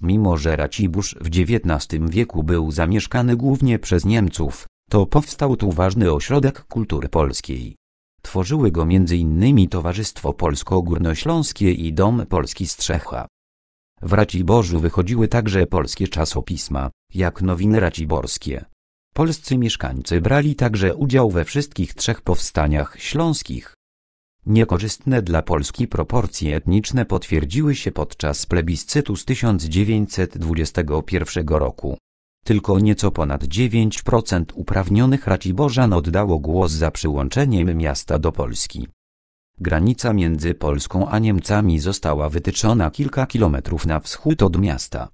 Mimo że Racibórz w XIX wieku był zamieszkany głównie przez Niemców, to powstał tu ważny ośrodek kultury polskiej. Tworzyły go m.in. Towarzystwo Polsko-Górnośląskie i Dom Polski Strzecha. W Raciborzu wychodziły także polskie czasopisma, jak Nowiny Raciborskie. Polscy mieszkańcy brali także udział we wszystkich trzech powstaniach śląskich. Niekorzystne dla Polski proporcje etniczne potwierdziły się podczas plebiscytu z 1921 roku. Tylko nieco ponad 9% uprawnionych Raciborzan oddało głos za przyłączeniem miasta do Polski. Granica między Polską a Niemcami została wytyczona kilka kilometrów na wschód od miasta.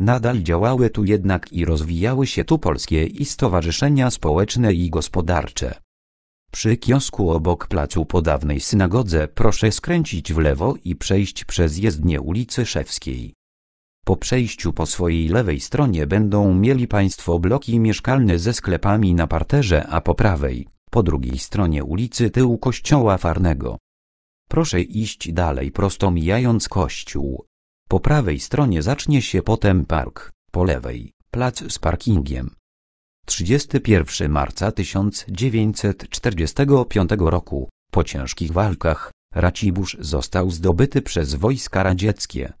Nadal działały tu jednak i rozwijały się tu polskie i stowarzyszenia społeczne i gospodarcze. Przy kiosku obok placu po dawnej synagodze proszę skręcić w lewo i przejść przez jezdnię ulicy Szewskiej. Po przejściu po swojej lewej stronie będą mieli Państwo bloki mieszkalne ze sklepami na parterze, a po prawej, po drugiej stronie ulicy tył kościoła Farnego. Proszę iść dalej prosto mijając kościół. Po prawej stronie zacznie się potem park, po lewej, plac z parkingiem. 31 marca 1945 roku, po ciężkich walkach, Racibórz został zdobyty przez wojska radzieckie.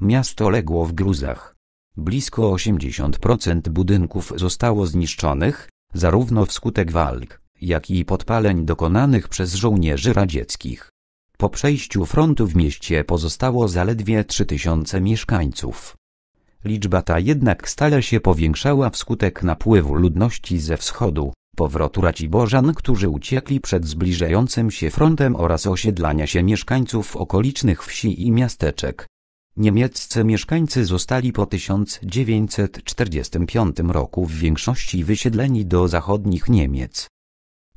Miasto legło w gruzach. Blisko 80% budynków zostało zniszczonych, zarówno wskutek walk, jak i podpaleń dokonanych przez żołnierzy radzieckich. Po przejściu frontu w mieście pozostało zaledwie 3000 mieszkańców. Liczba ta jednak stale się powiększała wskutek napływu ludności ze wschodu, powrotu bożan, którzy uciekli przed zbliżającym się frontem oraz osiedlania się mieszkańców okolicznych wsi i miasteczek. Niemieccy mieszkańcy zostali po 1945 roku w większości wysiedleni do zachodnich Niemiec.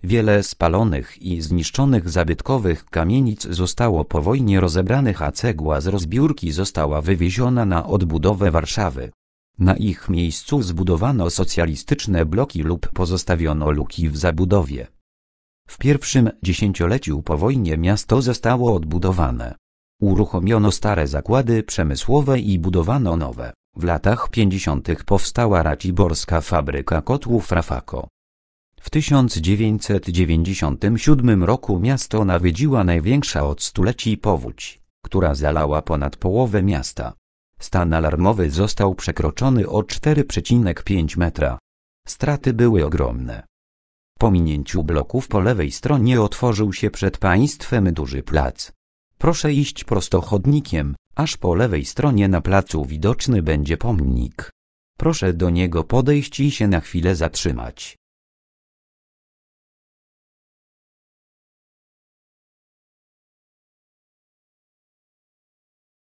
Wiele spalonych i zniszczonych zabytkowych kamienic zostało po wojnie rozebranych, a cegła z rozbiórki została wywieziona na odbudowę Warszawy. Na ich miejscu zbudowano socjalistyczne bloki lub pozostawiono luki w zabudowie. W pierwszym dziesięcioleciu po wojnie miasto zostało odbudowane. Uruchomiono stare zakłady przemysłowe i budowano nowe. W latach 50. powstała raciborska fabryka kotłów Rafako. W 1997 roku miasto nawiedziła największa od stuleci powódź, która zalała ponad połowę miasta. Stan alarmowy został przekroczony o 4,5 metra. Straty były ogromne. Po minięciu bloków po lewej stronie otworzył się przed państwem duży plac. Proszę iść prosto chodnikiem, aż po lewej stronie na placu widoczny będzie pomnik. Proszę do niego podejść i się na chwilę zatrzymać.